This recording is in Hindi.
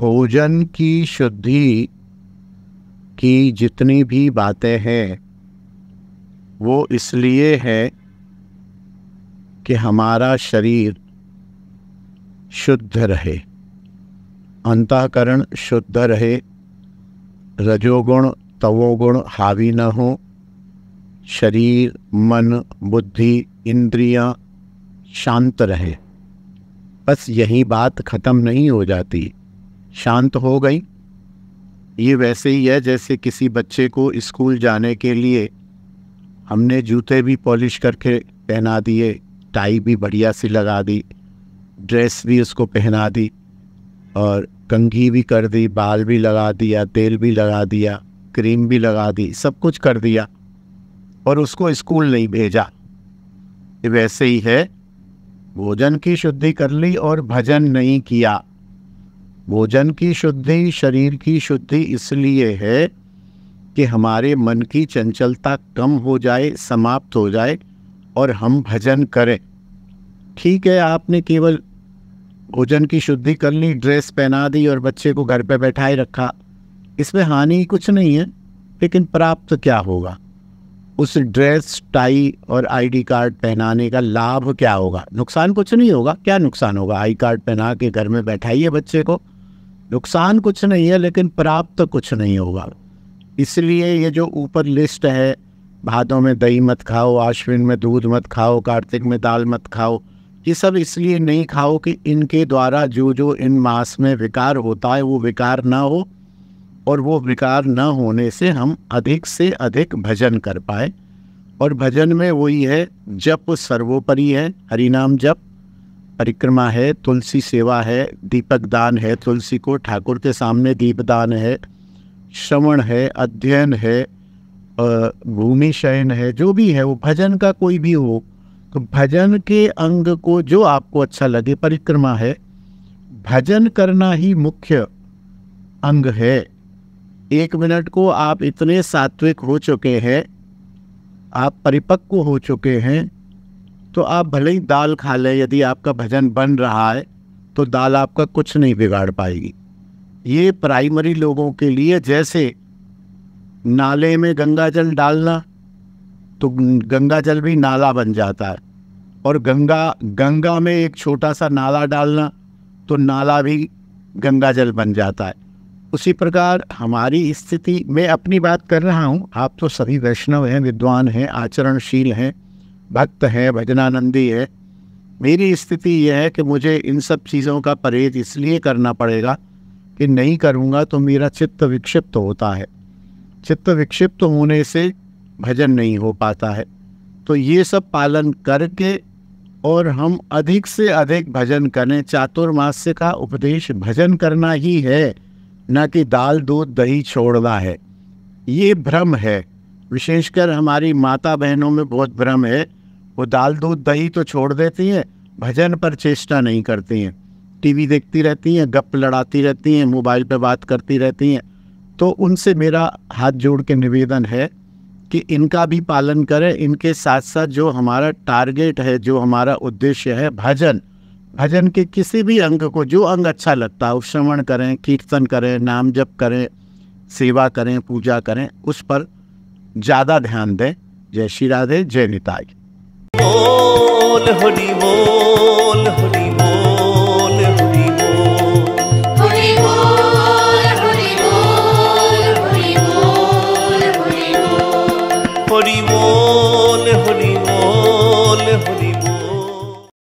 भोजन की शुद्धि की जितनी भी बातें हैं वो इसलिए है कि हमारा शरीर शुद्ध रहे अंतःकरण शुद्ध रहे रजोगुण तवोगुण हावी न हो शरीर मन बुद्धि इंद्रियां शांत रहे बस यही बात ख़त्म नहीं हो जाती शांत हो गई ये वैसे ही है जैसे किसी बच्चे को स्कूल जाने के लिए हमने जूते भी पॉलिश करके पहना दिए टाई भी बढ़िया सी लगा दी ड्रेस भी उसको पहना दी और कंघी भी कर दी बाल भी लगा दिया तेल भी लगा दिया क्रीम भी लगा दी सब कुछ कर दिया और उसको स्कूल नहीं भेजा वैसे ही है भोजन की शुद्धि कर ली और भजन नहीं किया भोजन की शुद्धि शरीर की शुद्धि इसलिए है कि हमारे मन की चंचलता कम हो जाए समाप्त हो जाए और हम भजन करें ठीक है आपने केवल भोजन की शुद्धि कर ली ड्रेस पहना दी और बच्चे को घर पे बैठाए रखा इसमें हानि कुछ नहीं है लेकिन प्राप्त क्या होगा उस ड्रेस टाई और आईडी कार्ड पहनाने का लाभ क्या होगा नुकसान कुछ नहीं होगा क्या नुकसान होगा आई कार्ड पहना के घर में बैठाइए बच्चे को नुकसान कुछ नहीं है लेकिन प्राप्त तो कुछ नहीं होगा इसलिए ये जो ऊपर लिस्ट है भादों में दही मत खाओ आश्विन में दूध मत खाओ कार्तिक में दाल मत खाओ ये सब इसलिए नहीं खाओ कि इनके द्वारा जो जो इन मास में विकार होता है वो विकार ना हो और वो विकार ना होने से हम अधिक से अधिक भजन कर पाए और भजन में वही है जप सर्वोपरि है हरिनाम जप परिक्रमा है तुलसी सेवा है दीपक दान है तुलसी को ठाकुर के सामने दीपदान है श्रवण है अध्ययन है भूमि शयन है जो भी है वो भजन का कोई भी हो तो भजन के अंग को जो आपको अच्छा लगे परिक्रमा है भजन करना ही मुख्य अंग है एक मिनट को आप इतने सात्विक हो चुके हैं आप परिपक्व हो चुके हैं तो आप भले ही दाल खा लें यदि आपका भजन बन रहा है तो दाल आपका कुछ नहीं बिगाड़ पाएगी ये प्राइमरी लोगों के लिए जैसे नाले में गंगा जल डालना तो गंगा जल भी नाला बन जाता है और गंगा गंगा में एक छोटा सा नाला डालना तो नाला भी गंगा जल बन जाता है उसी प्रकार हमारी स्थिति मैं अपनी बात कर रहा हूँ आप तो सभी वैष्णव हैं विद्वान हैं आचरणशील हैं भक्त हैं भजनानंदी है मेरी स्थिति यह है कि मुझे इन सब चीज़ों का परहेज इसलिए करना पड़ेगा कि नहीं करूँगा तो मेरा चित्त विक्षिप्त होता है चित्त विक्षिप्त होने से भजन नहीं हो पाता है तो ये सब पालन करके और हम अधिक से अधिक भजन करें चातुर्मास्य का उपदेश भजन करना ही है न कि दाल दूध दही छोड़ना है ये भ्रम है विशेषकर हमारी माता बहनों में बहुत भ्रम है वो दाल दूध दही तो छोड़ देती हैं भजन पर चेष्टा नहीं करती हैं टीवी देखती रहती हैं गप लड़ाती रहती हैं मोबाइल पे बात करती रहती हैं तो उनसे मेरा हाथ जोड़ के निवेदन है कि इनका भी पालन करें इनके साथ साथ जो हमारा टारगेट है जो हमारा उद्देश्य है भजन भजन के किसी भी अंग को जो अंग अच्छा लगता है उपश्रवण करें कीर्तन करें नाम जप करें सेवा करें पूजा करें उस पर ज़्यादा ध्यान दें जय श्री राधे जय निताई বল হরি বল হরি